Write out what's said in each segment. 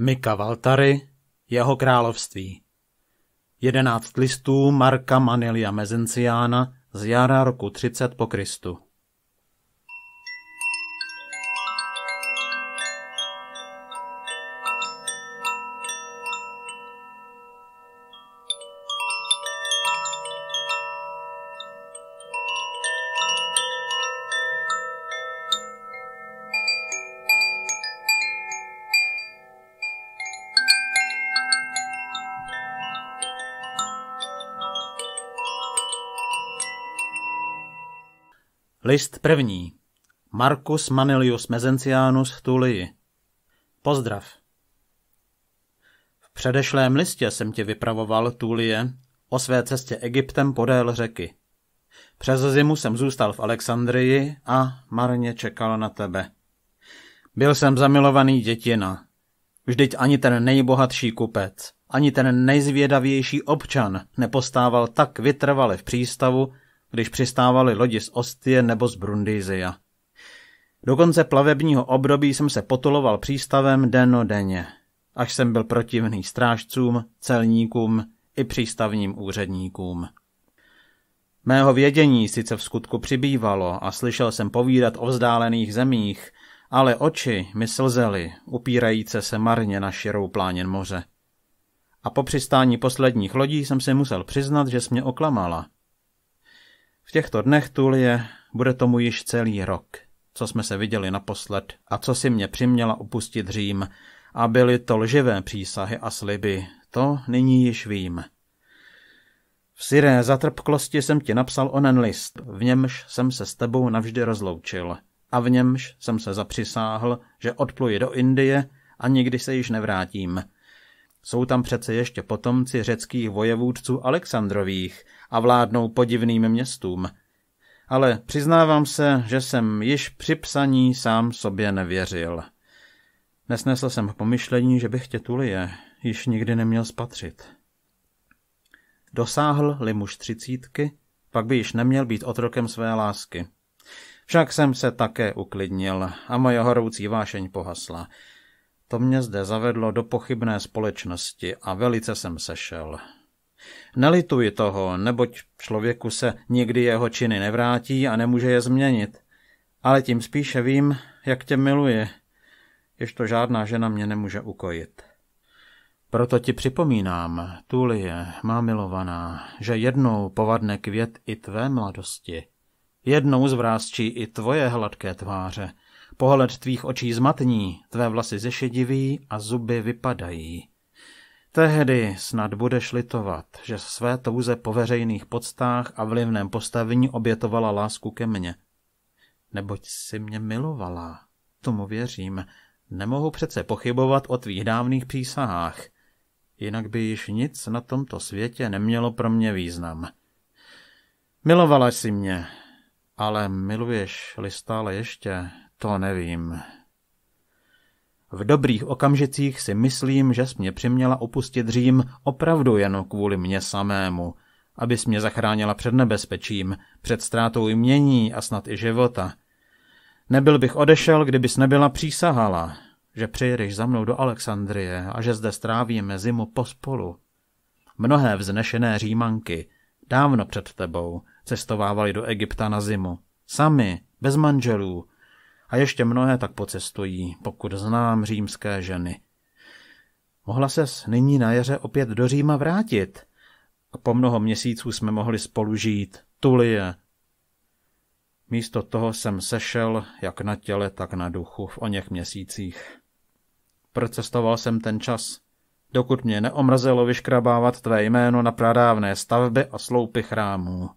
Mika Valtary, jeho království. Jedenáct listů Marka Manilia Mezenciána z jara roku 30 po Kristu. List první. Marcus Manilius Mezencianus Tulii. Pozdrav. V předešlém listě jsem ti vypravoval Tulie o své cestě Egyptem podél řeky. Přes zimu jsem zůstal v Alexandrii a marně čekal na tebe. Byl jsem zamilovaný dětina. Vždyť ani ten nejbohatší kupec, ani ten nejzvědavější občan nepostával tak vytrvale v přístavu, když přistávali lodi z Ostie nebo z Brundizia. Do konce plavebního období jsem se potuloval přístavem denně, až jsem byl protivný strážcům, celníkům i přístavním úředníkům. Mého vědění sice v skutku přibývalo a slyšel jsem povídat o vzdálených zemích, ale oči mi slzely, upírajíce se marně na širou pláněn moře. A po přistání posledních lodí jsem si musel přiznat, že jsi mě oklamala – v těchto dnech, Tulie, bude tomu již celý rok, co jsme se viděli naposled a co si mě přiměla opustit Řím, a byly to lživé přísahy a sliby, to nyní již vím. V syré zatrpklosti jsem ti napsal onen list, v němž jsem se s tebou navždy rozloučil a v němž jsem se zapřisáhl, že odpluji do Indie a nikdy se již nevrátím – jsou tam přece ještě potomci řeckých vojevůdců Alexandrových a vládnou podivným městům. Ale přiznávám se, že jsem již při psaní sám sobě nevěřil. Nesnesl jsem pomyšlení, že bych tulie již nikdy neměl spatřit. Dosáhl-li muž třicítky, pak by již neměl být otrokem své lásky. Však jsem se také uklidnil a moje horoucí vášeň pohasla. To mě zde zavedlo do pochybné společnosti a velice jsem sešel. Nelituji toho, neboť člověku se nikdy jeho činy nevrátí a nemůže je změnit. Ale tím spíše vím, jak tě miluji, jež to žádná žena mě nemůže ukojit. Proto ti připomínám, Tulie, má milovaná, že jednou povadne květ i tvé mladosti. Jednou zvrázčí i tvoje hladké tváře – Pohled tvých očí zmatní, tvé vlasy zešediví a zuby vypadají. Tehdy snad budeš litovat, že své touze po veřejných podstách a vlivném postavení obětovala lásku ke mně. Neboť si mě milovala, tomu věřím, nemohu přece pochybovat o tvých dávných přísahách. Jinak by již nic na tomto světě nemělo pro mě význam. Milovala jsi mě, ale miluješ-li stále ještě, to nevím. V dobrých okamžicích si myslím, že jsi mě přiměla opustit Řím opravdu jen kvůli mě samému, abys mě zachránila před nebezpečím, před ztrátou jmění a snad i života. Nebyl bych odešel, kdybys nebyla přísahala, že přijedeš za mnou do Alexandrie a že zde strávíme zimu pospolu. Mnohé vznešené římanky dávno před tebou cestovávali do Egypta na zimu. Sami, bez manželů, a ještě mnohé tak pocestují, pokud znám římské ženy. Mohla ses nyní na jeře opět do Říma vrátit. A po mnoho měsíců jsme mohli spolu žít. Tulie. Místo toho jsem sešel, jak na těle, tak na duchu, v oněch měsících. Procestoval jsem ten čas, dokud mě neomrzelo vyškrabávat tvé jméno na pradávné stavby a sloupy chrámů.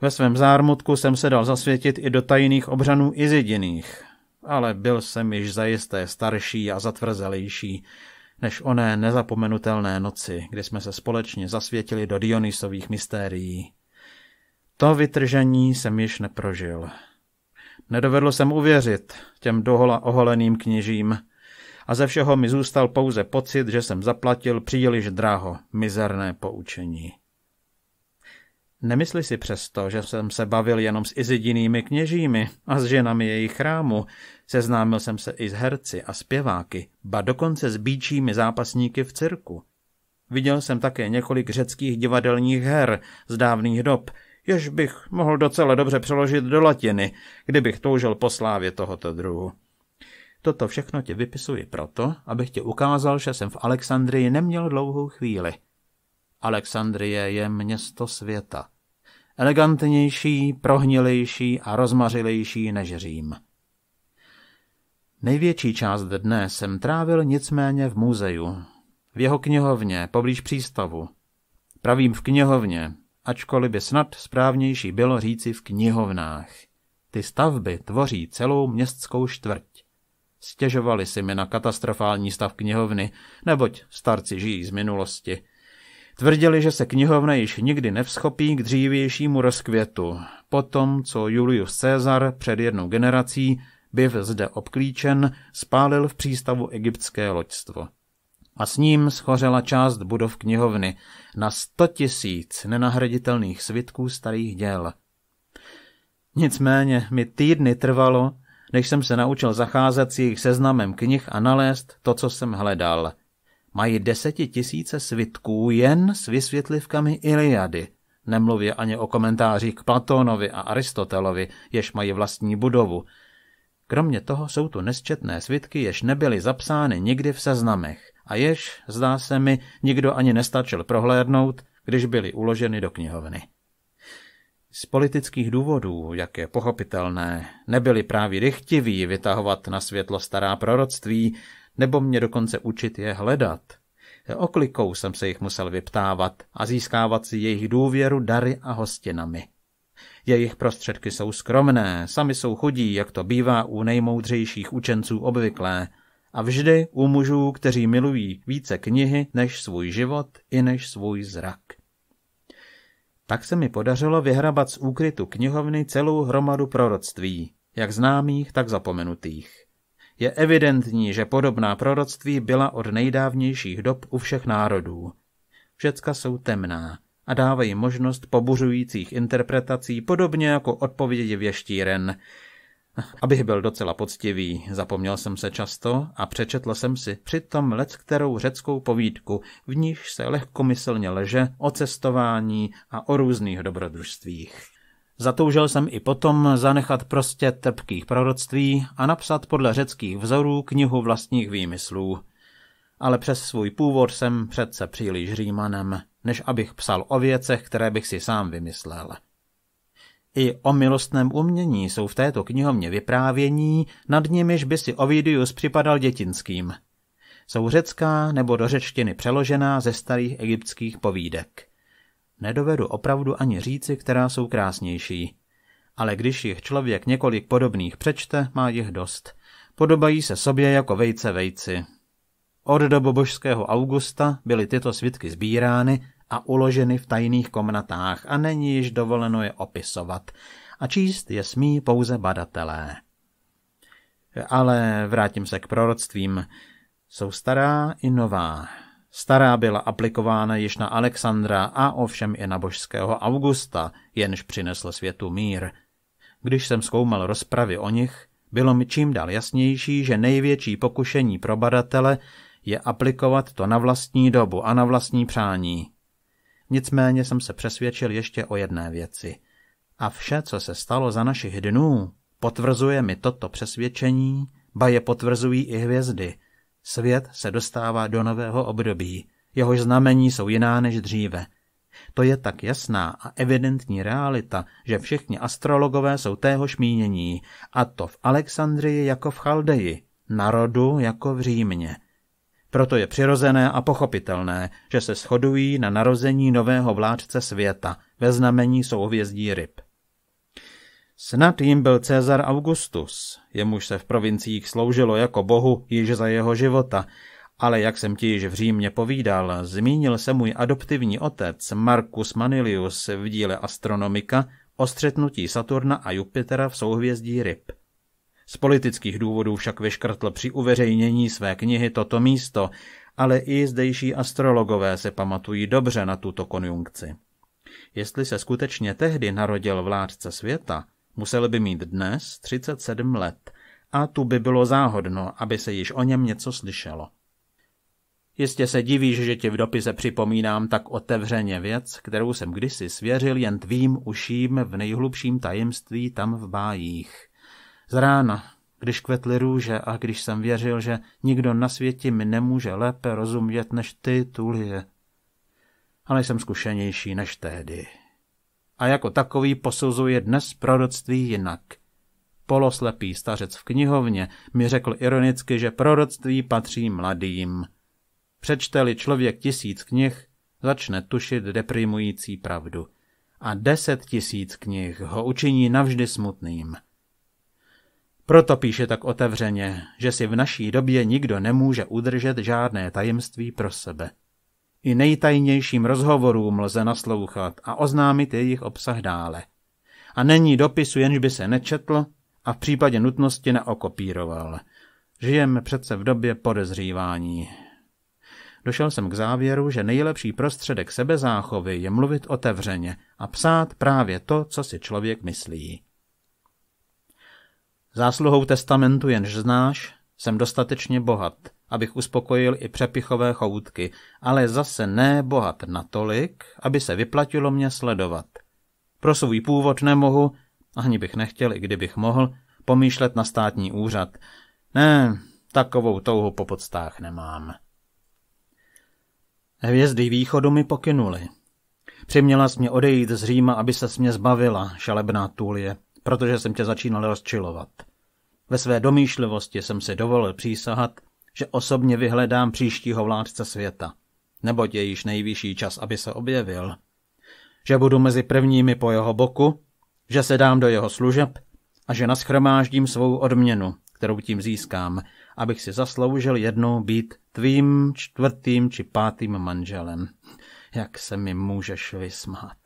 Ve svém zármutku jsem se dal zasvětit i do tajných obřanů Izidiných, ale byl jsem již zajisté starší a zatvrzelejší než oné nezapomenutelné noci, kdy jsme se společně zasvětili do Dionysových mystérií. To vytržení jsem již neprožil. Nedovedl jsem uvěřit těm dohola oholeným kněžím a ze všeho mi zůstal pouze pocit, že jsem zaplatil příliš draho mizerné poučení. Nemysli si přesto, že jsem se bavil jenom s izidinými kněžími a s ženami jejich chrámu. Seznámil jsem se i s herci a zpěváky, ba dokonce s bíčími zápasníky v cirku. Viděl jsem také několik řeckých divadelních her z dávných dob, jež bych mohl docela dobře přeložit do latiny, kdybych toužil po slávě tohoto druhu. Toto všechno ti vypisuji proto, abych ti ukázal, že jsem v Alexandrii neměl dlouhou chvíli – Alexandrie je město světa. Elegantnější, prohnilejší a rozmařilejší než Řím. Největší část dne jsem trávil nicméně v muzeu, v jeho knihovně, poblíž přístavu. Pravím v knihovně, ačkoliv by snad správnější bylo říci v knihovnách. Ty stavby tvoří celou městskou čtvrť. Stěžovali si mi na katastrofální stav knihovny, neboť starci žijí z minulosti – Tvrdili, že se knihovna již nikdy nevschopí k dřívějšímu rozkvětu, potom co Julius Caesar před jednou generací, byv zde obklíčen, spálil v přístavu egyptské loďstvo. A s ním schořela část budov knihovny na sto tisíc nenahraditelných svitků starých děl. Nicméně mi týdny trvalo, než jsem se naučil zacházet s jejich seznamem knih a nalézt to, co jsem hledal – mají desetitisíce svitků jen s vysvětlivkami Iliady, nemluvě ani o komentářích k Platónovi a Aristotelovi, jež mají vlastní budovu. Kromě toho jsou tu nesčetné svitky, jež nebyly zapsány nikdy v seznamech a jež, zdá se mi, nikdo ani nestačil prohlédnout, když byly uloženy do knihovny. Z politických důvodů, jak je pochopitelné, nebyli právě rychtiví vytahovat na světlo stará proroctví, nebo mě dokonce učit je hledat. Oklikou jsem se jich musel vyptávat a získávat si jejich důvěru, dary a hostinami. Jejich prostředky jsou skromné, sami jsou chudí, jak to bývá u nejmoudřejších učenců obvyklé, a vždy u mužů, kteří milují více knihy než svůj život i než svůj zrak. Tak se mi podařilo vyhrabat z úkrytu knihovny celou hromadu proroctví, jak známých, tak zapomenutých. Je evidentní, že podobná proroctví byla od nejdávnějších dob u všech národů. Všecka jsou temná a dávají možnost pobuřujících interpretací podobně jako odpovědi věštíren. Abych byl docela poctivý, zapomněl jsem se často a přečetl jsem si přitom lec kterou řeckou povídku, v níž se lehkomyslně leže o cestování a o různých dobrodružstvích. Zatoužil jsem i potom zanechat prostě trpkých proroctví a napsat podle řeckých vzorů knihu vlastních výmyslů. Ale přes svůj původ jsem přece příliš římanem, než abych psal o věcech, které bych si sám vymyslel. I o milostném umění jsou v této knihovně vyprávění, nad nimiž by si Ovidius připadal dětinským. Jsou řecká nebo do řečtiny přeložená ze starých egyptských povídek. Nedovedu opravdu ani říci, která jsou krásnější. Ale když jich člověk několik podobných přečte, má jich dost. Podobají se sobě jako vejce vejci. Od božského Augusta byly tyto svitky sbírány a uloženy v tajných komnatách a není již dovoleno je opisovat a číst je smí pouze badatelé. Ale vrátím se k proroctvím. Jsou stará i nová. Stará byla aplikována již na Alexandra a ovšem i na božského Augusta, jenž přinesl světu mír. Když jsem zkoumal rozpravy o nich, bylo mi čím dál jasnější, že největší pokušení pro badatele je aplikovat to na vlastní dobu a na vlastní přání. Nicméně jsem se přesvědčil ještě o jedné věci. A vše, co se stalo za našich dnů, potvrzuje mi toto přesvědčení, ba je potvrzují i hvězdy – Svět se dostává do nového období, jehož znamení jsou jiná než dříve. To je tak jasná a evidentní realita, že všichni astrologové jsou téhož mínění, a to v Alexandrii jako v Chaldeji, narodu jako v Římě. Proto je přirozené a pochopitelné, že se shodují na narození nového vládce světa, ve znamení souhvězdí ryb. Snad jim byl Cezar Augustus, jemuž se v provinciích sloužilo jako bohu již za jeho života, ale jak jsem ti již v Římě povídal, zmínil se můj adoptivní otec Marcus Manilius v díle Astronomika o střetnutí Saturna a Jupitera v souhvězdí ryb. Z politických důvodů však vyškrtl při uveřejnění své knihy toto místo, ale i zdejší astrologové se pamatují dobře na tuto konjunkci. Jestli se skutečně tehdy narodil vládce světa, Musel by mít dnes 37 let a tu by bylo záhodno, aby se již o něm něco slyšelo. Jistě se divíš, že ti v dopise připomínám tak otevřeně věc, kterou jsem kdysi svěřil jen tvým uším v nejhlubším tajemství tam v bájích. Z rána, když kvetly růže a když jsem věřil, že nikdo na světě mi nemůže lépe rozumět než ty, Tulie. Ale jsem zkušenější než tehdy a jako takový posuzuje dnes proroctví jinak. Poloslepý stařec v knihovně mi řekl ironicky, že proroctví patří mladým. Přečteli člověk tisíc knih, začne tušit deprimující pravdu. A deset tisíc knih ho učiní navždy smutným. Proto píše tak otevřeně, že si v naší době nikdo nemůže udržet žádné tajemství pro sebe. I nejtajnějším rozhovorům lze naslouchat a oznámit jejich obsah dále. A není dopisu, jenž by se nečetl a v případě nutnosti neokopíroval. Žijeme přece v době podezřívání. Došel jsem k závěru, že nejlepší prostředek sebezáchovy je mluvit otevřeně a psát právě to, co si člověk myslí. Zásluhou testamentu jenž znáš, jsem dostatečně bohat – abych uspokojil i přepichové choutky, ale zase ne bohat natolik, aby se vyplatilo mě sledovat. Pro svůj původ nemohu, ani bych nechtěl, i kdybych mohl, pomýšlet na státní úřad. Ne, takovou touhu po podstách nemám. Hvězdy východu mi pokynuly. Přiměla jsi mě odejít z Říma, aby se mě zbavila, šalebná tulie, protože jsem tě začínal rozčilovat. Ve své domýšlivosti jsem si dovolil přísahat, že osobně vyhledám příštího vládce světa, neboť je již nejvyšší čas, aby se objevil. Že budu mezi prvními po jeho boku, že se dám do jeho služeb a že naschromáždím svou odměnu, kterou tím získám, abych si zasloužil jednou být tvým čtvrtým či pátým manželem. Jak se mi můžeš vysmát?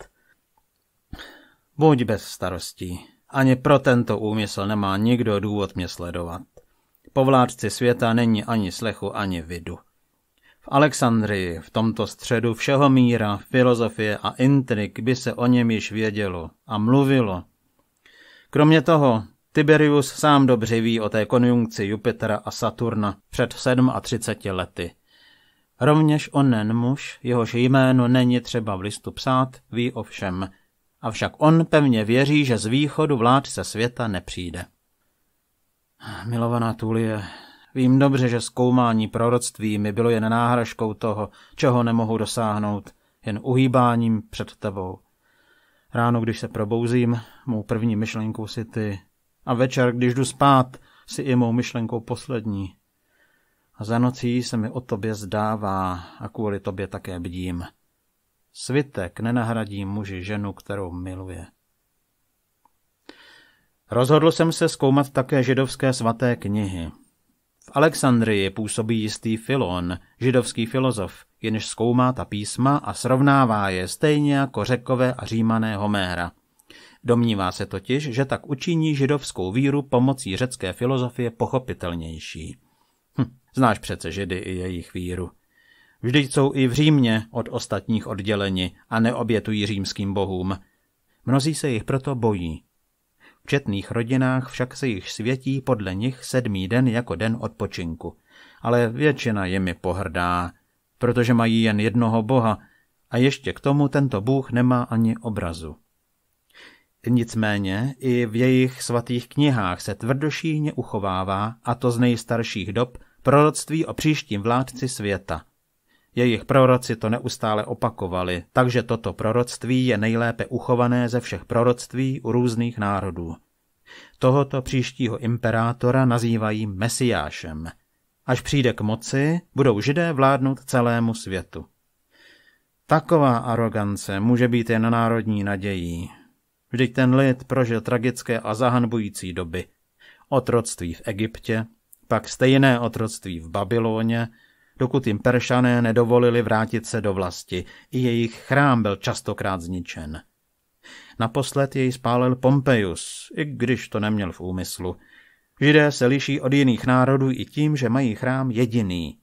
Buď bez starostí. Ani pro tento úmysl nemá nikdo důvod mě sledovat. Po vládci světa není ani slechu, ani vidu. V Alexandrii, v tomto středu všeho míra, filozofie a intrik by se o něm již vědělo a mluvilo. Kromě toho, Tiberius sám dobře ví o té konjunkci Jupitera a Saturna před 37 lety. Rovněž onen muž, jehož jméno není třeba v listu psát, ví o všem. Avšak on pevně věří, že z východu vládce světa nepřijde. Milovaná Tulie, vím dobře, že zkoumání proroctví mi bylo jen náhražkou toho, čeho nemohu dosáhnout, jen uhýbáním před tebou. Ráno, když se probouzím, mou první myšlenkou si ty. A večer, když jdu spát, si i mou myšlenkou poslední. A za nocí se mi o tobě zdává a kvůli tobě také bdím. Svitek nenahradí muži ženu, kterou miluje. Rozhodl jsem se zkoumat také židovské svaté knihy. V Alexandrii působí jistý Filon, židovský filozof, jenž zkoumá ta písma a srovnává je stejně jako řekové a římané Homéra. Domnívá se totiž, že tak učiní židovskou víru pomocí řecké filozofie pochopitelnější. Hm, znáš přece židy i jejich víru. Vždyť jsou i v Římě od ostatních odděleni a neobětují římským bohům. Mnozí se jich proto bojí, v četných rodinách však se již světí podle nich sedmý den jako den odpočinku. Ale většina jimi pohrdá, protože mají jen jednoho boha a ještě k tomu tento bůh nemá ani obrazu. Nicméně i v jejich svatých knihách se tvrdošíně uchovává, a to z nejstarších dob, proroctví o příštím vládci světa – jejich proroci to neustále opakovali, takže toto proroctví je nejlépe uchované ze všech proroctví u různých národů. Tohoto příštího imperátora nazývají Mesiášem. Až přijde k moci, budou židé vládnout celému světu. Taková arogance může být jen národní nadějí. Vždyť ten lid prožil tragické a zahanbující doby. Otroctví v Egyptě, pak stejné otroctví v Babyloně, dokud jim Peršané nedovolili vrátit se do vlasti. I jejich chrám byl častokrát zničen. Naposled jej spálil Pompejus, i když to neměl v úmyslu. Židé se liší od jiných národů i tím, že mají chrám jediný.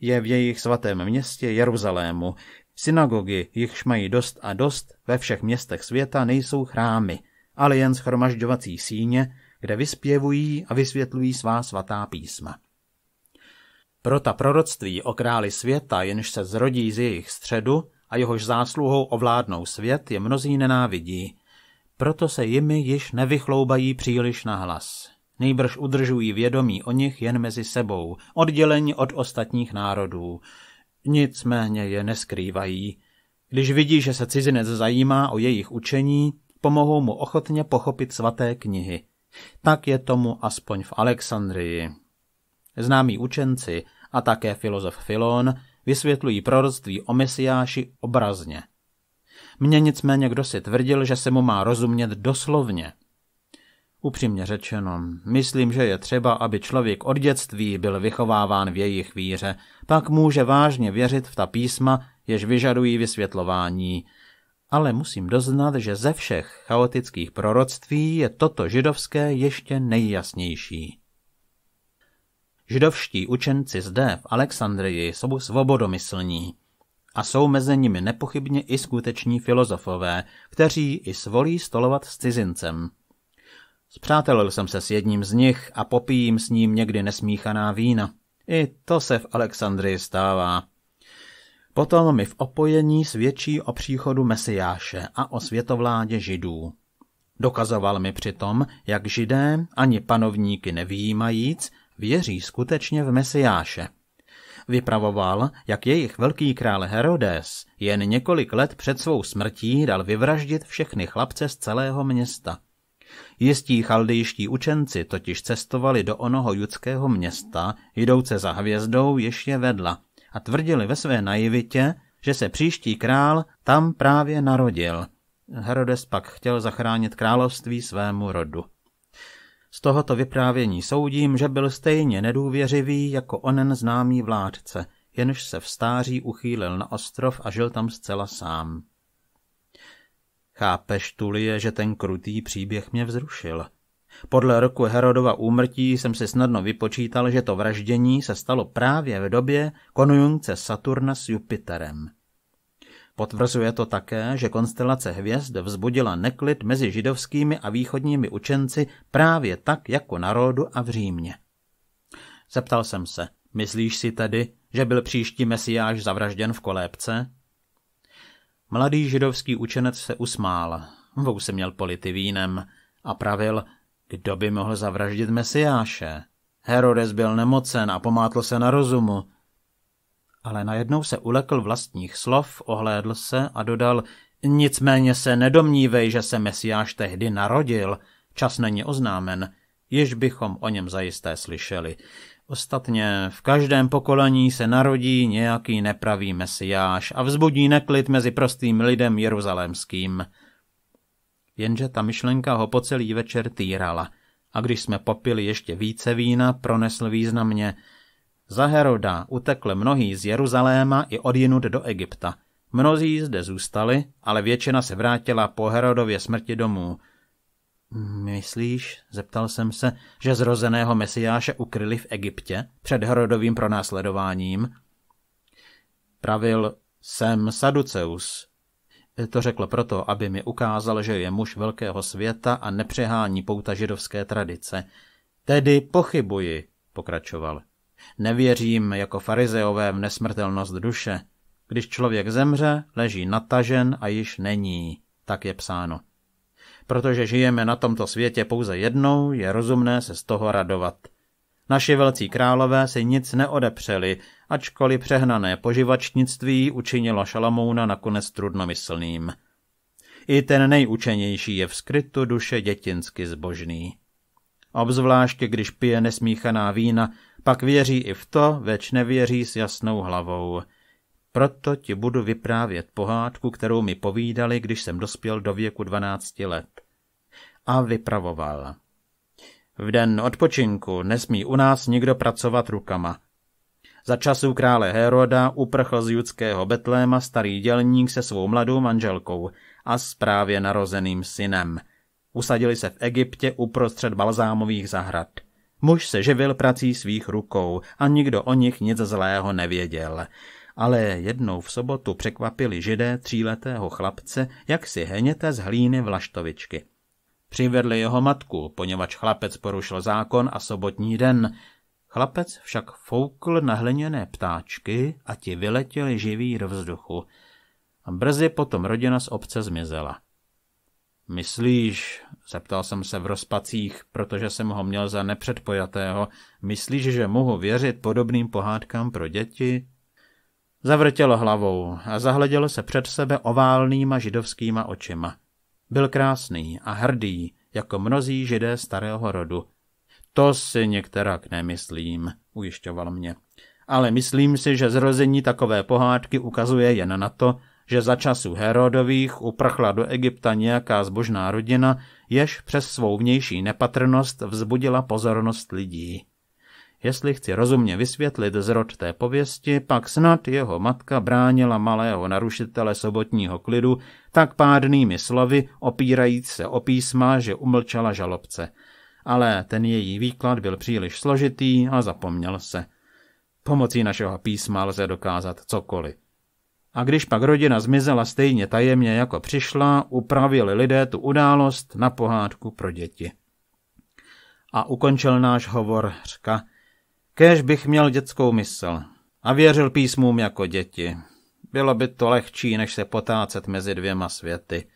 Je v jejich svatém městě Jeruzalému. Synagogy, jichž mají dost a dost, ve všech městech světa nejsou chrámy, ale jen schromažďovací síně, kde vyspěvují a vysvětlují svá svatá písma. Pro ta proroctví o králi světa, jenž se zrodí z jejich středu a jehož zásluhou ovládnou svět, je mnozí nenávidí. Proto se jimi již nevychloubají příliš na hlas. Nejbrž udržují vědomí o nich jen mezi sebou, oddělení od ostatních národů. Nicméně je neskrývají. Když vidí, že se cizinec zajímá o jejich učení, pomohou mu ochotně pochopit svaté knihy. Tak je tomu aspoň v Alexandrii. Známí učenci a také filozof Filon vysvětlují proroctví o Mesiáši obrazně. Mně nicméně kdo si tvrdil, že se mu má rozumět doslovně. Upřímně řečeno, myslím, že je třeba, aby člověk od dětství byl vychováván v jejich víře, pak může vážně věřit v ta písma, jež vyžadují vysvětlování. Ale musím doznat, že ze všech chaotických proroctví je toto židovské ještě nejjasnější. Židovští učenci zde v Alexandrii jsou svobodomyslní a jsou mezi nimi nepochybně i skuteční filozofové, kteří i svolí stolovat s cizincem. Spřátelil jsem se s jedním z nich a popijím s ním někdy nesmíchaná vína. I to se v Alexandrii stává. Potom mi v opojení svědčí o příchodu Mesiáše a o světovládě židů. Dokazoval mi přitom, jak židé, ani panovníky nevýjímajíc, věří skutečně v Mesiáše. Vypravoval, jak jejich velký král Herodes jen několik let před svou smrtí dal vyvraždit všechny chlapce z celého města. Jistí chaldejští učenci totiž cestovali do onoho judského města, jdouce za hvězdou ještě vedla a tvrdili ve své naivitě, že se příští král tam právě narodil. Herodes pak chtěl zachránit království svému rodu. Z tohoto vyprávění soudím, že byl stejně nedůvěřivý jako onen známý vládce, jenž se v stáří uchýlil na ostrov a žil tam zcela sám. Chápeš, Tulie, že ten krutý příběh mě vzrušil. Podle roku Herodova úmrtí jsem si snadno vypočítal, že to vraždění se stalo právě v době konjunkce Saturna s Jupiterem. Potvrzuje to také, že konstelace hvězd vzbudila neklid mezi židovskými a východními učenci právě tak jako narodu a v Římě. Zeptal jsem se, myslíš si tedy, že byl příští mesiáš zavražděn v kolébce? Mladý židovský učenec se usmál, v se měl polity vínem a pravil, kdo by mohl zavraždit mesiáše. Herodes byl nemocen a pomátl se na rozumu ale najednou se ulekl vlastních slov, ohlédl se a dodal, nicméně se nedomnívej, že se Mesiáš tehdy narodil, čas není oznámen, jež bychom o něm zajisté slyšeli. Ostatně v každém pokolení se narodí nějaký nepravý mesiáš a vzbudí neklid mezi prostým lidem jeruzalémským. Jenže ta myšlenka ho po celý večer týrala a když jsme popili ještě více vína, pronesl významně – za Heroda utekli mnohí z Jeruzaléma i odjinut do Egypta. Mnozí zde zůstali, ale většina se vrátila po Herodově smrti domů. Myslíš, zeptal jsem se, že zrozeného mesiáše ukryli v Egyptě před Herodovým pronásledováním? Pravil jsem Saduceus. To řekl proto, aby mi ukázal, že je muž velkého světa a nepřehání pouta židovské tradice. Tedy pochybuji, pokračoval. Nevěřím jako farizeové v nesmrtelnost duše. Když člověk zemře, leží natažen a již není. Tak je psáno. Protože žijeme na tomto světě pouze jednou, je rozumné se z toho radovat. Naši velcí králové si nic neodepřeli, ačkoliv přehnané poživačnictví učinilo Šalamouna nakonec trudnomyslným. I ten nejučenější je v skrytu duše dětinsky zbožný. Obzvláště, když pije nesmíchaná vína, pak věří i v to, več nevěří s jasnou hlavou. Proto ti budu vyprávět pohádku, kterou mi povídali, když jsem dospěl do věku dvanácti let. A vypravoval. V den odpočinku nesmí u nás nikdo pracovat rukama. Za časů krále Heroda uprchl z judského Betléma starý dělník se svou mladou manželkou a s právě narozeným synem – Usadili se v Egyptě uprostřed balzámových zahrad. Muž se živil prací svých rukou a nikdo o nich nic zlého nevěděl. Ale jednou v sobotu překvapili židé tříletého chlapce, jak si heněte z hlíny vlaštovičky. Přivedli jeho matku, poněvadž chlapec porušil zákon a sobotní den. Chlapec však foukl na hliněné ptáčky a ti vyletěli živí do vzduchu. Brzy potom rodina z obce zmizela. Myslíš, zeptal jsem se v rozpacích, protože jsem ho měl za nepředpojatého, myslíš, že mohu věřit podobným pohádkám pro děti? Zavrtěl hlavou a zahleděl se před sebe oválnýma židovskýma očima. Byl krásný a hrdý, jako mnozí židé starého rodu. To si některak nemyslím, ujišťoval mě. Ale myslím si, že zrození takové pohádky ukazuje jen na to, že za času Herodových uprchla do Egypta nějaká zbožná rodina, jež přes svou vnější nepatrnost vzbudila pozornost lidí. Jestli chci rozumně vysvětlit zrod té pověsti, pak snad jeho matka bránila malého narušitele sobotního klidu tak pádnými slovy, opírajíc se o písma, že umlčela žalobce. Ale ten její výklad byl příliš složitý a zapomněl se. Pomocí našeho písma lze dokázat cokoliv. A když pak rodina zmizela stejně tajemně, jako přišla, upravili lidé tu událost na pohádku pro děti. A ukončil náš hovor řka. Kéž bych měl dětskou mysl a věřil písmům jako děti. Bylo by to lehčí, než se potácet mezi dvěma světy.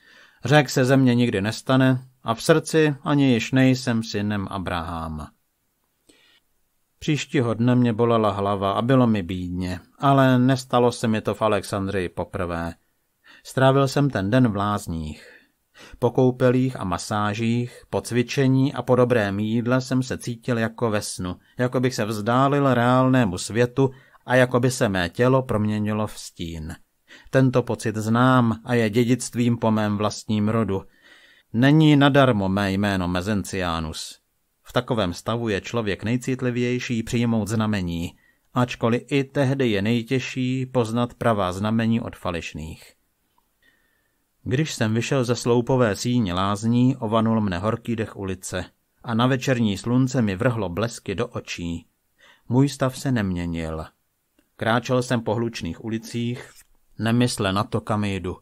Řek se ze mě nikdy nestane a v srdci ani již nejsem synem Abraháma. Příštího dne mě bolela hlava a bylo mi bídně, ale nestalo se mi to v Alexandrii poprvé. Strávil jsem ten den v lázních. Po koupelích a masážích, po cvičení a po dobrém jídle jsem se cítil jako ve snu, jako bych se vzdálil reálnému světu a jako by se mé tělo proměnilo v stín. Tento pocit znám a je dědictvím po mém vlastním rodu. Není nadarmo mé jméno Mezenciánus. V takovém stavu je člověk nejcitlivější přijmout znamení, ačkoliv i tehdy je nejtěžší poznat pravá znamení od falešných. Když jsem vyšel ze sloupové síně lázní, ovanul mne horký dech ulice a na večerní slunce mi vrhlo blesky do očí. Můj stav se neměnil. Kráčel jsem po hlučných ulicích, nemysle na to, kam jdu.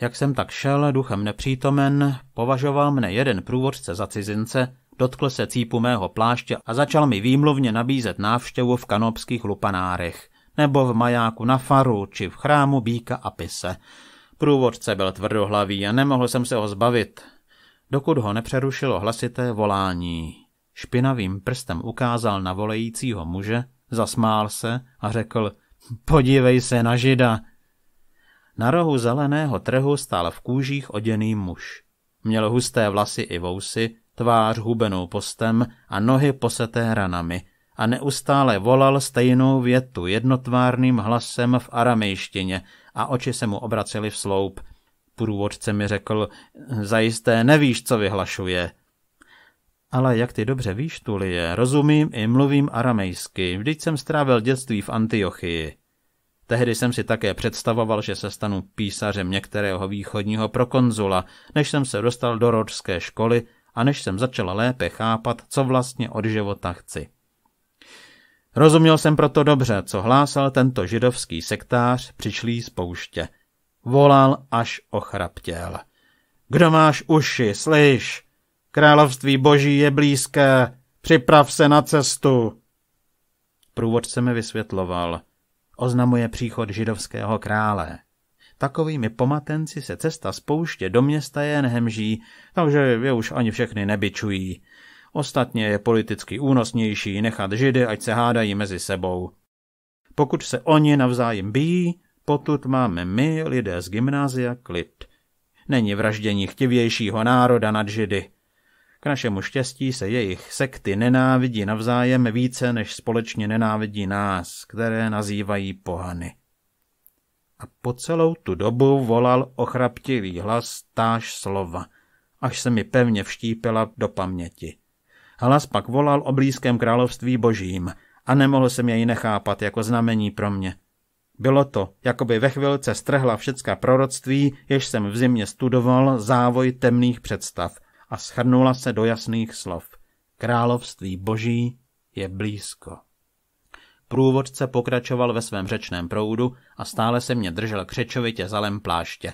Jak jsem tak šel, duchem nepřítomen, považoval mne jeden průvodce za cizince dotkl se cípu mého pláště a začal mi výmluvně nabízet návštěvu v kanopských lupanárech, nebo v majáku na faru, či v chrámu Bíka a Pise. Průvodce byl tvrdohlavý a nemohl jsem se ho zbavit, dokud ho nepřerušilo hlasité volání. Špinavým prstem ukázal na volejícího muže, zasmál se a řekl, podívej se na žida. Na rohu zeleného trhu stál v kůžích oděný muž. Měl husté vlasy i vousy, tvář hubenou postem a nohy poseté ranami a neustále volal stejnou větu jednotvárným hlasem v aramejštině a oči se mu obracely v sloup. Průvodce mi řekl, zajisté nevíš, co vyhlašuje. Ale jak ty dobře víš, Tulie, rozumím i mluvím aramejsky, vždyť jsem strávil dětství v Antiochii. Tehdy jsem si také představoval, že se stanu písařem některého východního prokonzula, než jsem se dostal do rodské školy a než jsem začala lépe chápat, co vlastně od života chci. Rozuměl jsem proto dobře, co hlásal tento židovský sektář přišlý z pouště. Volal až ochraptěl. Kdo máš uši, slyš! Království boží je blízké, připrav se na cestu! Průvodce mi vysvětloval. Oznamuje příchod židovského krále. Takovými pomatenci se cesta z pouště do města jen hemží, takže je už ani všechny nebičují. Ostatně je politicky únosnější nechat židy, ať se hádají mezi sebou. Pokud se oni navzájem bijí, potud máme my, lidé z gymnázia, klid. Není vraždění chtivějšího národa nad židy. K našemu štěstí se jejich sekty nenávidí navzájem více, než společně nenávidí nás, které nazývají pohany a po celou tu dobu volal ochraptivý hlas táž slova, až se mi pevně vštípila do paměti. Hlas pak volal o blízkém království božím a nemohl jsem jej nechápat jako znamení pro mě. Bylo to, jako by ve chvilce strhla všecká proroctví, jež jsem v zimě studoval, závoj temných představ a schrnula se do jasných slov. Království boží je blízko. Průvodce pokračoval ve svém řečném proudu a stále se mě držel křečovitě za lem pláště.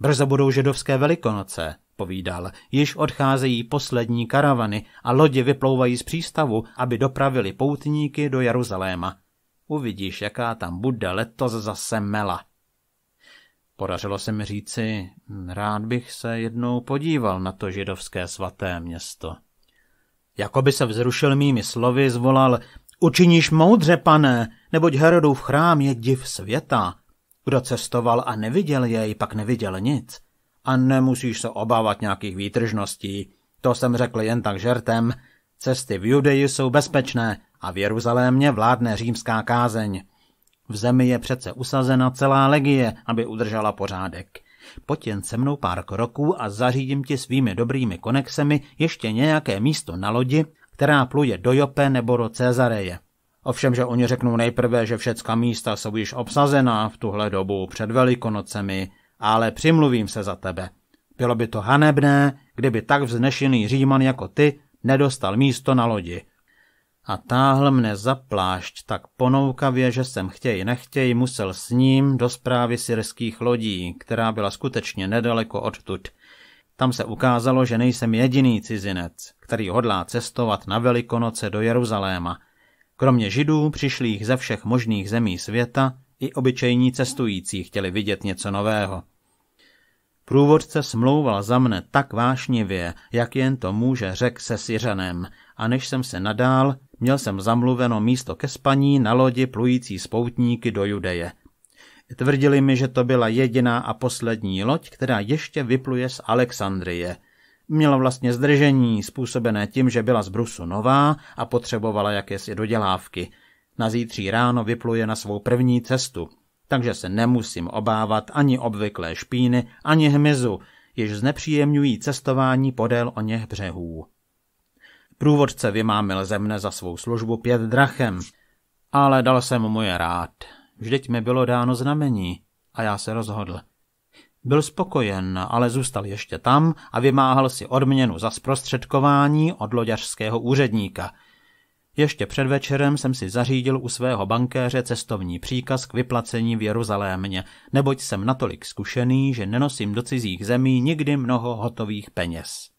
Brzo budou židovské velikonoce, povídal. Již odcházejí poslední karavany a lodi vyplouvají z přístavu, aby dopravili poutníky do Jeruzaléma. Uvidíš, jaká tam bude letos zase mela. Podařilo se mi říci, rád bych se jednou podíval na to židovské svaté město. Jakoby se vzrušil mými slovy, zvolal, Učiníš moudře, pane, neboť Herodův chrám je div světa. Kdo cestoval a neviděl jej, pak neviděl nic. A nemusíš se obávat nějakých výtržností. To jsem řekl jen tak žertem. Cesty v Judeji jsou bezpečné a v Jeruzalémě vládne římská kázeň. V zemi je přece usazena celá legie, aby udržela pořádek. Pojď jen se mnou pár kroků a zařídím ti svými dobrými konexemi ještě nějaké místo na lodi která pluje do Jope nebo do Cezareje. Ovšem, že oni řeknou nejprve, že všecka místa jsou již obsazená v tuhle dobu před velikonocemi, ale přimluvím se za tebe. Bylo by to hanebné, kdyby tak vznešený říman jako ty nedostal místo na lodi. A táhl mne za plášť tak ponoukavě, že jsem chtěj nechtěj musel s ním do zprávy syrských lodí, která byla skutečně nedaleko odtud – tam se ukázalo, že nejsem jediný cizinec, který hodlá cestovat na Velikonoce do Jeruzaléma. Kromě židů, jich ze všech možných zemí světa, i obyčejní cestující chtěli vidět něco nového. Průvodce smlouval za mne tak vášnivě, jak jen to může řek se Syřanem, a než jsem se nadál, měl jsem zamluveno místo ke spaní na lodi plující spoutníky do Judeje – Tvrdili mi, že to byla jediná a poslední loď, která ještě vypluje z Alexandrie. Měla vlastně zdržení způsobené tím, že byla z Brusu nová a potřebovala jakési dodělávky. Na zítří ráno vypluje na svou první cestu, takže se nemusím obávat ani obvyklé špíny, ani hmyzu, jež znepříjemňují cestování podél o něch břehů. Průvodce vymámil ze mne za svou službu pět drachem, ale dal jsem mu je rád. Vždyť mi bylo dáno znamení a já se rozhodl. Byl spokojen, ale zůstal ještě tam a vymáhal si odměnu za zprostředkování od loďařského úředníka. Ještě před večerem jsem si zařídil u svého bankéře cestovní příkaz k vyplacení v Jeruzalémě, neboť jsem natolik zkušený, že nenosím do cizích zemí nikdy mnoho hotových peněz.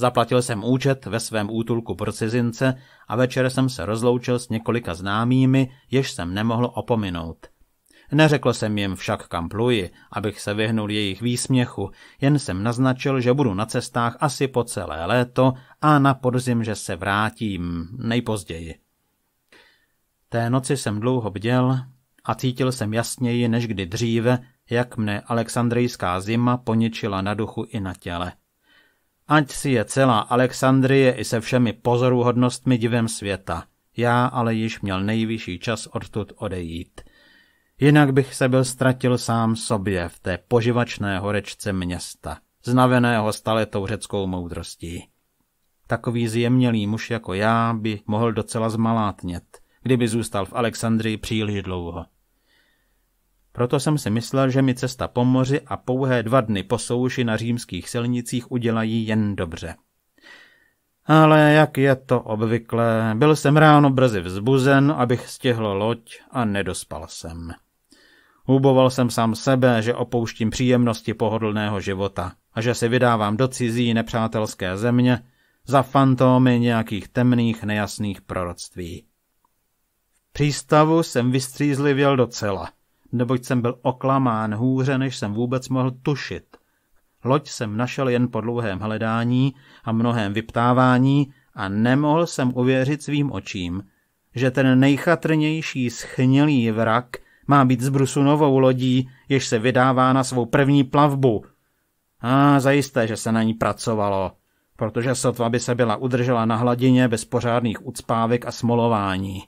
Zaplatil jsem účet ve svém útulku pro cizince a večer jsem se rozloučil s několika známými, jež jsem nemohl opominout. Neřekl jsem jim však, kam pluji, abych se vyhnul jejich výsměchu, jen jsem naznačil, že budu na cestách asi po celé léto a na podzim, že se vrátím, nejpozději. Té noci jsem dlouho bděl a cítil jsem jasněji než kdy dříve, jak mne alexandrijská zima poničila na duchu i na těle. Ať si je celá Alexandrie i se všemi pozoruhodnostmi divem světa. Já ale již měl nejvyšší čas odtud odejít. Jinak bych se byl ztratil sám sobě v té poživačné horečce města, znaveného staletou řeckou moudrostí. Takový zjemnělý muž jako já by mohl docela zmalátnět, kdyby zůstal v Alexandrii příliš dlouho. Proto jsem si myslel, že mi cesta po moři a pouhé dva dny po souši na římských silnicích udělají jen dobře. Ale jak je to obvyklé, byl jsem ráno brzy vzbuzen, abych stihl loď a nedospal jsem. Huboval jsem sám sebe, že opouštím příjemnosti pohodlného života a že se vydávám do cizí nepřátelské země za fantómy nějakých temných nejasných proroctví. V přístavu jsem vystřízlivěl docela – neboť jsem byl oklamán hůře, než jsem vůbec mohl tušit. Loď jsem našel jen po dlouhém hledání a mnohém vyptávání a nemohl jsem uvěřit svým očím, že ten nejchatrnější schnilý vrak má být z Brusu novou lodí, jež se vydává na svou první plavbu. A zajisté, že se na ní pracovalo, protože sotva by se byla udržela na hladině bez pořádných ucpávek a smolování.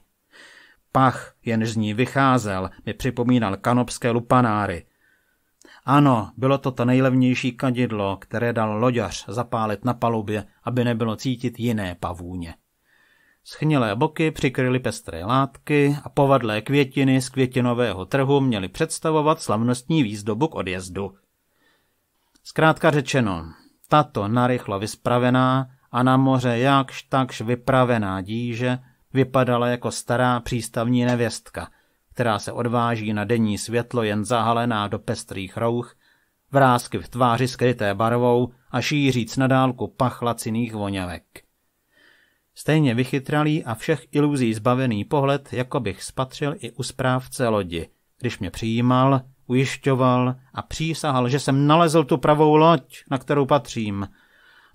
Pach, jenž z ní vycházel, mi připomínal kanopské lupanáry. Ano, bylo to to nejlevnější kadidlo, které dal loďař zapálit na palubě, aby nebylo cítit jiné pavůně. Schnilé boky přikryly pestré látky a povadlé květiny z květinového trhu měly představovat slavnostní výzdobu k odjezdu. Zkrátka řečeno, tato narychlo vyspravená a na moře jakž takž vypravená díže vypadala jako stará přístavní nevěstka, která se odváží na denní světlo jen zahalená do pestrých rouch, vrázky v tváři skryté barvou a šíříc na dálku pach laciných voněvek. Stejně vychytralý a všech iluzí zbavený pohled, jako bych spatřil i u správce lodi, když mě přijímal, ujišťoval a přísahal, že jsem nalezl tu pravou loď, na kterou patřím.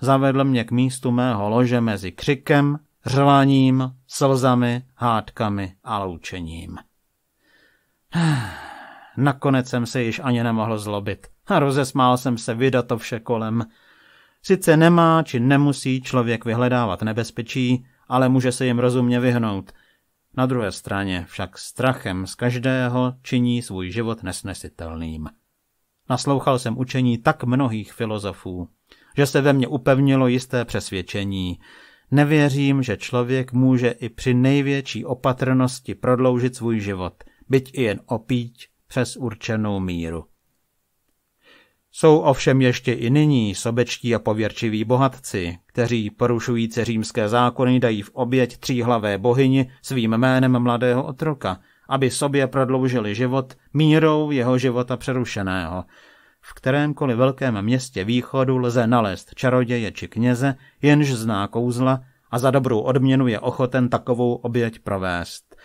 Zavedl mě k místu mého lože mezi křikem řváním, slzami, hádkami a loučením. Nakonec jsem se již ani nemohl zlobit a rozesmál jsem se vydat to vše kolem. Sice nemá či nemusí člověk vyhledávat nebezpečí, ale může se jim rozumně vyhnout. Na druhé straně však strachem z každého činí svůj život nesnesitelným. Naslouchal jsem učení tak mnohých filozofů, že se ve mně upevnilo jisté přesvědčení – Nevěřím, že člověk může i při největší opatrnosti prodloužit svůj život, byť i jen opíť přes určenou míru. Jsou ovšem ještě i nyní sobečtí a pověrčiví bohatci, kteří porušující římské zákony dají v oběť tříhlavé bohyni svým jménem mladého otroka, aby sobě prodloužili život mírou jeho života přerušeného, v kterémkoliv velkém městě východu lze nalézt čaroděje či kněze, jenž zná kouzla a za dobrou odměnu je ochoten takovou oběť provést.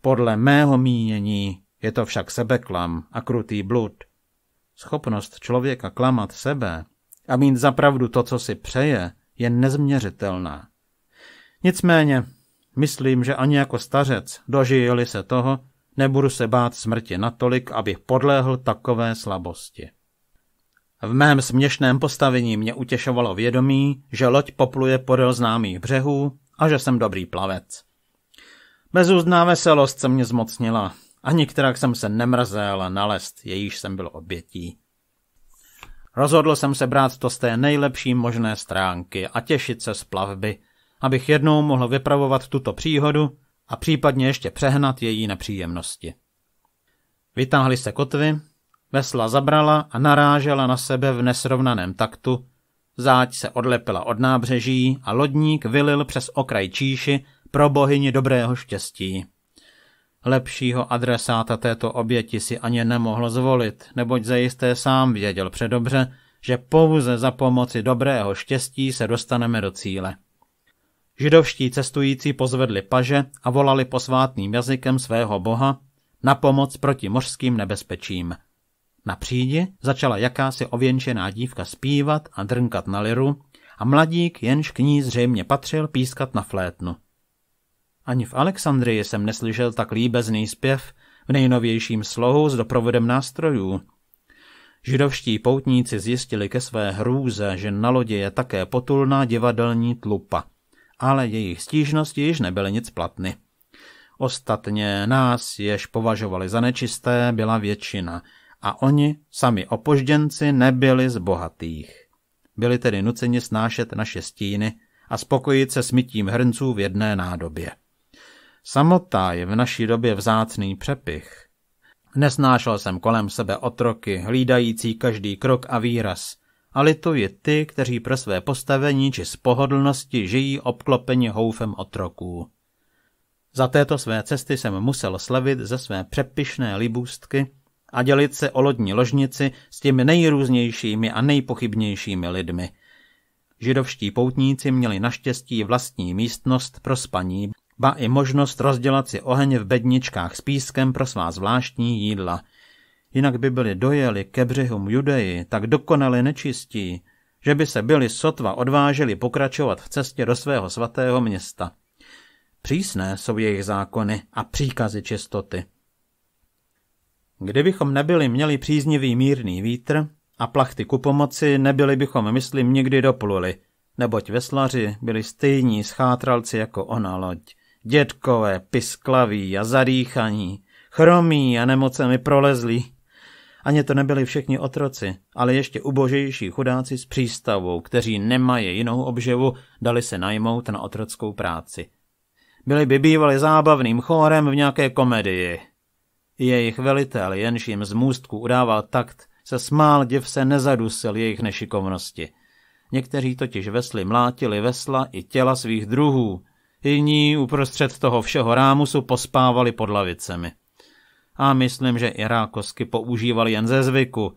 Podle mého mínění je to však sebeklam a krutý blud. Schopnost člověka klamat sebe a mít zapravdu to, co si přeje, je nezměřitelná. Nicméně, myslím, že ani jako stařec, dožijeli se toho, nebudu se bát smrti natolik, abych podléhl takové slabosti. V mém směšném postavení mě utěšovalo vědomí, že loď popluje podél známých břehů a že jsem dobrý plavec. Bezúzná veselost se mě zmocnila a nikterak jsem se nemrzel na lest, jejíž jsem byl obětí. Rozhodl jsem se brát to z té nejlepší možné stránky a těšit se z plavby, abych jednou mohl vypravovat tuto příhodu a případně ještě přehnat její nepříjemnosti. Vytáhli se kotvy Vesla zabrala a narážela na sebe v nesrovnaném taktu, záď se odlepila od nábřeží a lodník vylil přes okraj číši pro bohyni dobrého štěstí. Lepšího adresáta této oběti si ani nemohl zvolit, neboť zajisté sám věděl předobře, že pouze za pomoci dobrého štěstí se dostaneme do cíle. Židovští cestující pozvedli paže a volali posvátným jazykem svého boha na pomoc proti mořským nebezpečím. Na přídi začala jakási ověnčená dívka zpívat a drnkat na liru a mladík, jenž k ní zřejmě patřil, pískat na flétnu. Ani v Alexandrii jsem neslyšel tak líbezný zpěv v nejnovějším slohu s doprovodem nástrojů. Židovští poutníci zjistili ke své hrůze, že na lodě je také potulná divadelní tlupa, ale jejich stížnosti již nebyly nic platny. Ostatně nás, jež považovali za nečisté, byla většina – a oni, sami opožděnci, nebyli z bohatých. Byli tedy nuceni snášet naše stíny a spokojit se s mytím hrnců v jedné nádobě. Samota je v naší době vzácný přepich. Nesnášel jsem kolem sebe otroky, hlídající každý krok a výraz, a je ty, kteří pro své postavení či z pohodlnosti žijí obklopeni houfem otroků. Za této své cesty jsem musel slavit ze své přepišné libůstky a dělit se o lodní ložnici s těmi nejrůznějšími a nejpochybnějšími lidmi. Židovští poutníci měli naštěstí vlastní místnost pro spaní, ba i možnost rozdělat si oheň v bedničkách s pískem pro svá zvláštní jídla. Jinak by byli dojeli ke břehům Judeji tak dokonale nečistí, že by se byli sotva odvážili pokračovat v cestě do svého svatého města. Přísné jsou jejich zákony a příkazy čistoty. Kdybychom nebyli měli příznivý mírný vítr a plachty ku pomoci, nebyli bychom, myslím, nikdy dopluli, neboť veslaři byli stejní schátralci jako ona loď. Dědkové, pisklaví a zadýchaní, chromí a nemocemi prolezlí. Ani to nebyli všichni otroci, ale ještě ubožejší chudáci s přístavou, kteří nemají jinou obživu, dali se najmout na otrockou práci. Byli by bývali zábavným chórem v nějaké komedii. Jejich velitel, jenž jim z můstku udával takt, se smál, div se nezadusil jejich nešikovnosti. Někteří totiž vesly mlátili vesla i těla svých druhů, jiní uprostřed toho všeho rámusu pospávali pod lavicemi. A myslím, že i rákosky používali jen ze zvyku,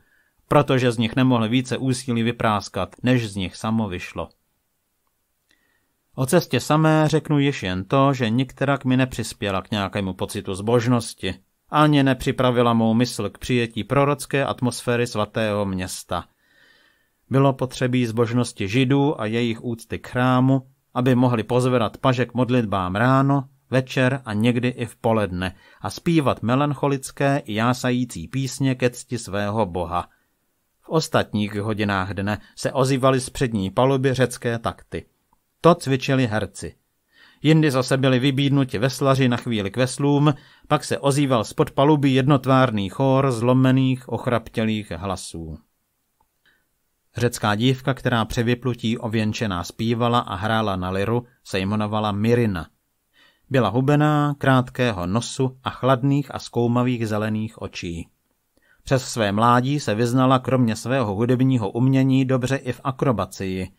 protože z nich nemohli více úsilí vypráskat, než z nich samo vyšlo. O cestě samé řeknu již jen to, že nikterak mi nepřispěla k nějakému pocitu zbožnosti ani nepřipravila mou mysl k přijetí prorocké atmosféry svatého města. Bylo potřebí zbožnosti židů a jejich úcty k chrámu, aby mohli pozvedat pažek modlitbám ráno, večer a někdy i v poledne a zpívat melancholické i jásající písně ke cti svého boha. V ostatních hodinách dne se ozývaly z přední paluby řecké takty. To cvičili herci. Jindy zase byli vybídnuti veslaři na chvíli k veslům, pak se ozýval spod paluby jednotvárný chór zlomených, ochraptělých hlasů. Řecká dívka, která při vyplutí ověnčená zpívala a hrála na liru, se jmenovala Mirina. Byla hubená, krátkého nosu a chladných a zkoumavých zelených očí. Přes své mládí se vyznala kromě svého hudebního umění dobře i v akrobacii.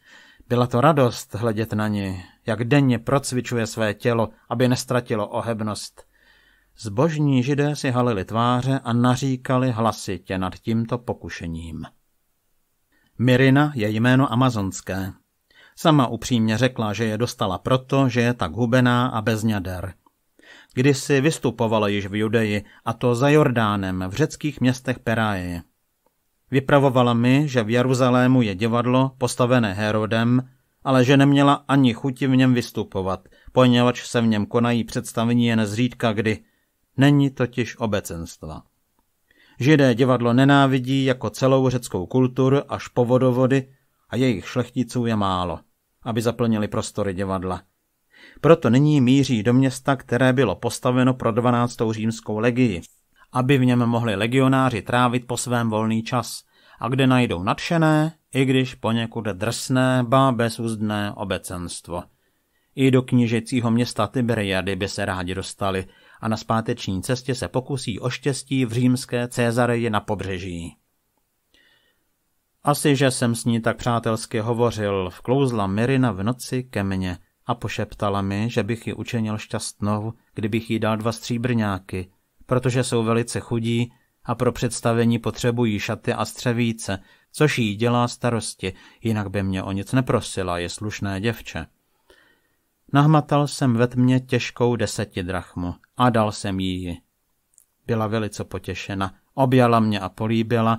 Byla to radost hledět na ní, jak denně procvičuje své tělo, aby nestratilo ohebnost. Zbožní židé si halili tváře a naříkali hlasitě nad tímto pokušením. Mirina je jméno amazonské. Sama upřímně řekla, že je dostala proto, že je tak hubená a bez ňader. Kdysi vystupovala již v Judeji, a to za Jordánem v řeckých městech Peráje. Vypravovala mi, že v Jeruzalému je divadlo postavené Herodem, ale že neměla ani chuti v něm vystupovat, poněvadž se v něm konají představení jen zřídka kdy. Není totiž obecenstva. Židé divadlo nenávidí jako celou řeckou kulturu až po vodovody a jejich šlechticů je málo, aby zaplnili prostory divadla. Proto nyní míří do města, které bylo postaveno pro 12. římskou legii aby v něm mohli legionáři trávit po svém volný čas a kde najdou nadšené, i když poněkud drsné, ba bezúzdné obecenstvo. I do knížecího města Tiberiady by se rádi dostali a na zpáteční cestě se pokusí o štěstí v římské Cezareji na pobřeží. Asi, že jsem s ní tak přátelsky hovořil, vklouzla Mirina v noci ke mně a pošeptala mi, že bych ji učinil šťastnou, kdybych jí dal dva stříbrňáky – protože jsou velice chudí a pro představení potřebují šaty a střevíce, což jí dělá starosti, jinak by mě o nic neprosila, je slušné děvče. Nahmatal jsem ve tmě těžkou drachmu a dal jsem jí ji. Byla velice potěšena, objala mě a políbila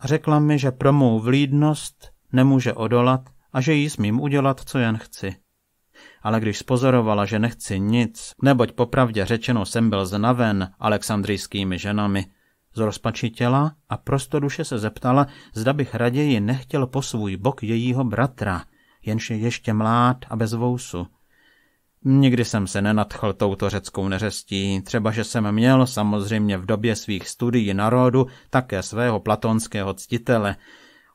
a řekla mi, že pro mou vlídnost nemůže odolat a že jí smím udělat, co jen chci ale když spozorovala, že nechci nic, neboť popravdě řečeno jsem byl znaven alexandrijskými ženami, zrozpačitěla a prostoduše se zeptala, zda bych raději nechtěl po svůj bok jejího bratra, jenž je ještě mlád a bez vousu. Nikdy jsem se nenadchl touto řeckou neřestí, třeba že jsem měl samozřejmě v době svých studií národu také svého platonského ctitele.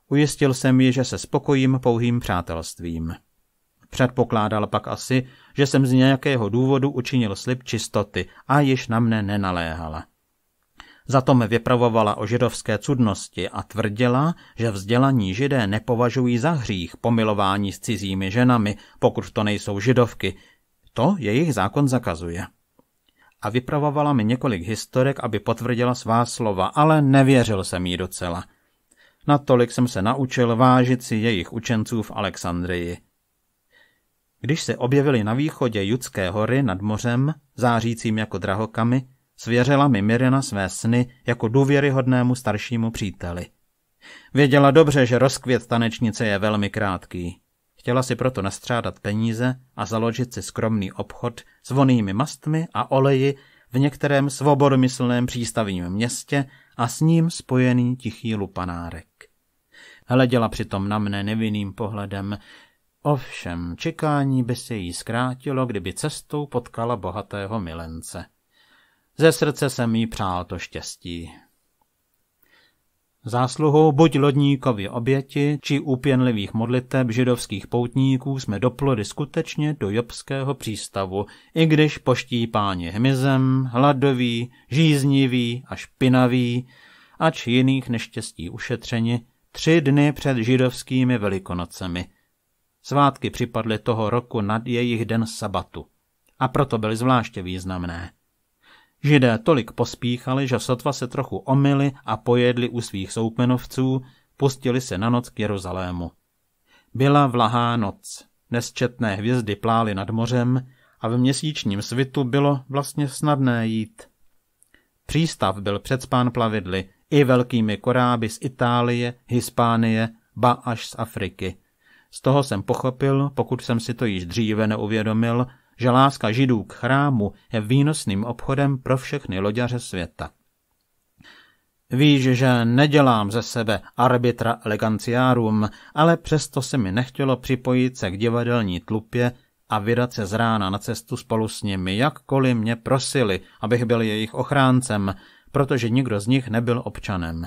Ujistil jsem ji, že se spokojím pouhým přátelstvím. Předpokládal pak asi, že jsem z nějakého důvodu učinil slib čistoty a již na mne nenaléhala. Za mi vypravovala o židovské cudnosti a tvrdila, že vzdělaní židé nepovažují za hřích pomilování s cizími ženami, pokud to nejsou židovky. To jejich zákon zakazuje. A vypravovala mi několik historek, aby potvrdila svá slova, ale nevěřil jsem jí docela. Natolik jsem se naučil vážit si jejich učenců v Alexandrii. Když se objevili na východě Judské hory nad mořem, zářícím jako drahokamy, svěřila mi Mirina své sny jako důvěryhodnému staršímu příteli. Věděla dobře, že rozkvět tanečnice je velmi krátký. Chtěla si proto nastřádat peníze a založit si skromný obchod s vonými mastmi a oleji v některém svobodomyslném přístavním městě a s ním spojený tichý lupanárek. Hleděla přitom na mne nevinným pohledem, Ovšem čekání by se jí zkrátilo, kdyby cestou potkala bohatého milence. Ze srdce jsem jí přál to štěstí. Zásluhou buď lodníkovi oběti, či úpěnlivých modliteb židovských poutníků jsme doplody skutečně do jobského přístavu, i když poštípáni hmyzem, hladoví, žízniví a špinavý, ač jiných neštěstí ušetřeni, tři dny před židovskými velikonocemi – Svátky připadly toho roku nad jejich den sabatu a proto byly zvláště významné. Židé tolik pospíchali, že sotva se trochu omily a pojedli u svých soupenovců, pustili se na noc k Jeruzalému. Byla vlahá noc, nesčetné hvězdy plály nad mořem a v měsíčním svitu bylo vlastně snadné jít. Přístav byl předspán plavidly i velkými koráby z Itálie, Hispánie, ba až z Afriky – z toho jsem pochopil, pokud jsem si to již dříve neuvědomil, že láska židů k chrámu je výnosným obchodem pro všechny loďaře světa. Víš, že nedělám ze sebe arbitra eleganciárum, ale přesto se mi nechtělo připojit se k divadelní tlupě a vydat se z rána na cestu spolu s nimi, jakkoliv mě prosili, abych byl jejich ochráncem, protože nikdo z nich nebyl občanem.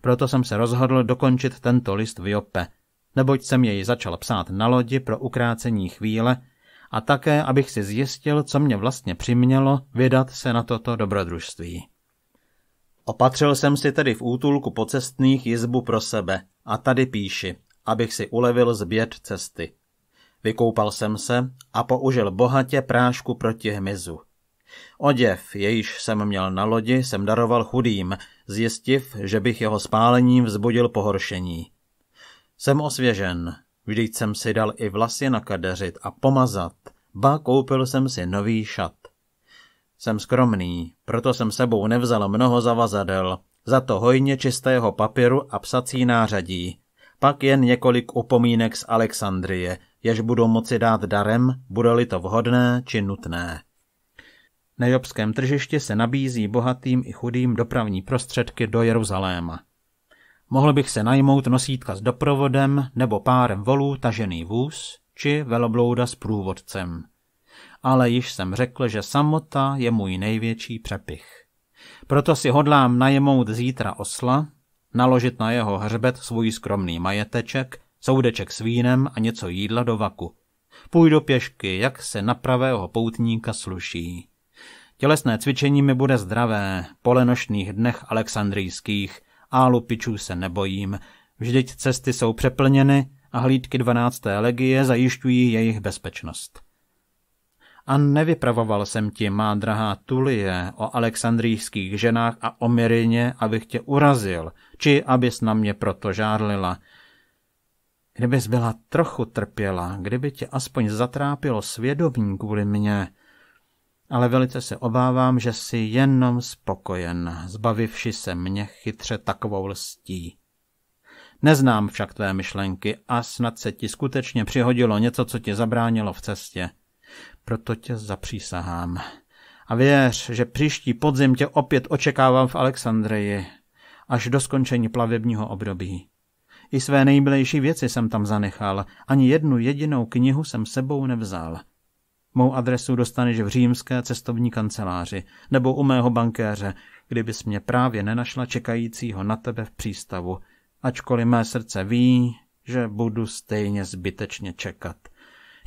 Proto jsem se rozhodl dokončit tento list v Jope – neboť jsem jej začal psát na lodi pro ukrácení chvíle a také, abych si zjistil, co mě vlastně přimělo vydat se na toto dobrodružství. Opatřil jsem si tedy v útulku pocestných jizbu pro sebe a tady píši, abych si ulevil z běd cesty. Vykoupal jsem se a použil bohatě prášku proti hmyzu. Oděv, jejíž jsem měl na lodi, jsem daroval chudým, zjistiv, že bych jeho spálením vzbudil pohoršení. Jsem osvěžen, vždyť jsem si dal i vlasy nakadeřit a pomazat, ba koupil jsem si nový šat. Jsem skromný, proto jsem sebou nevzal mnoho zavazadel, za to hojně čistého papíru a psací nářadí, pak jen několik upomínek z Alexandrie, jež budu moci dát darem, bude-li to vhodné či nutné. Na jobském tržišti se nabízí bohatým i chudým dopravní prostředky do Jeruzaléma. Mohl bych se najmout nosítka s doprovodem nebo párem volů tažený vůz či veloblouda s průvodcem. Ale již jsem řekl, že samota je můj největší přepich. Proto si hodlám najmout zítra osla, naložit na jeho hřbet svůj skromný majeteček, soudeček s vínem a něco jídla do vaku. Půjdu pěšky, jak se na pravého poutníka sluší. Tělesné cvičení mi bude zdravé po lenošných dnech alexandrijských, a lupičů se nebojím. Vždyť cesty jsou přeplněny a hlídky 12. legie zajišťují jejich bezpečnost. A nevypravoval jsem ti, má drahá Tulie, o alexandrijských ženách a o Mirině, abych tě urazil, či abys na mě proto žárlila. Kdybys byla trochu trpěla, kdyby tě aspoň zatrápilo svědomí kvůli mně, ale velice se obávám, že si jenom spokojen, zbavivši se mě chytře takovou lstí. Neznám však tvé myšlenky a snad se ti skutečně přihodilo něco, co ti zabránilo v cestě. Proto tě zapřísahám. A věř, že příští podzim tě opět očekávám v Alexandrii, až do skončení plavebního období. I své nejbližší věci jsem tam zanechal, ani jednu jedinou knihu jsem sebou nevzal. Mou adresu dostaneš v římské cestovní kanceláři nebo u mého bankéře, kdybys mě právě nenašla čekajícího na tebe v přístavu, ačkoliv mé srdce ví, že budu stejně zbytečně čekat.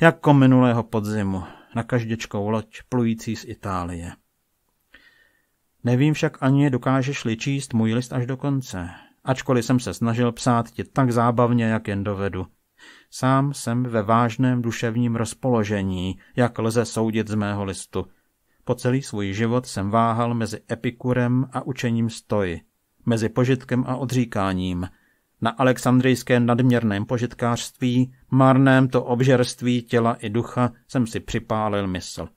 Jako minulého podzimu, na každěčkou loď plující z Itálie. Nevím však ani, dokážeš-li číst můj list až do konce, ačkoliv jsem se snažil psát ti tak zábavně, jak jen dovedu. Sám jsem ve vážném duševním rozpoložení, jak lze soudit z mého listu. Po celý svůj život jsem váhal mezi epikurem a učením stoji, mezi požitkem a odříkáním, na alexandrijském nadměrném požitkářství, marném to obžerství těla i ducha, jsem si připálil mysl.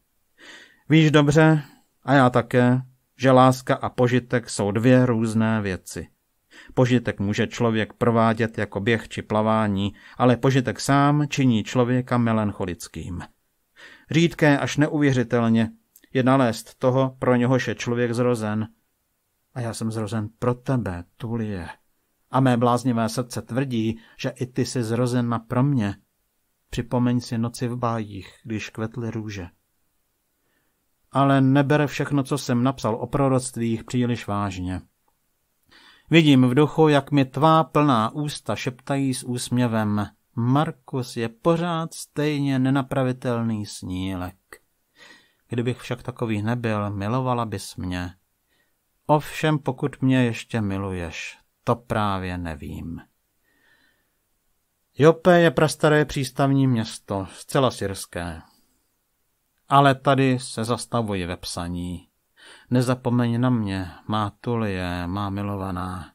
Víš dobře, a já také, že láska a požitek jsou dvě různé věci. Požitek může člověk provádět jako běh či plavání, ale požitek sám činí člověka melancholickým. Řídké až neuvěřitelně je nalézt toho, pro něhož je člověk zrozen. A já jsem zrozen pro tebe, Tulie. A mé bláznivé srdce tvrdí, že i ty jsi zrozena pro mě. Připomeň si noci v bájích, když kvetly růže. Ale neber všechno, co jsem napsal o proroctvích, příliš vážně. Vidím v duchu, jak mi tvá plná ústa šeptají s úsměvem. Markus je pořád stejně nenapravitelný snílek. Kdybych však takový nebyl, milovala bys mě. Ovšem, pokud mě ještě miluješ, to právě nevím. Jope je prastaré přístavní město, zcela syrské. Ale tady se zastavuji ve psaní. Nezapomeň na mě, má Tulie, má milovaná.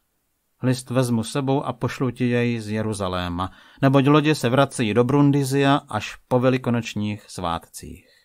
List vezmu sebou a pošlu ti jej z Jeruzaléma, neboť lodě se vrací do Brundizia až po velikonočních svátcích.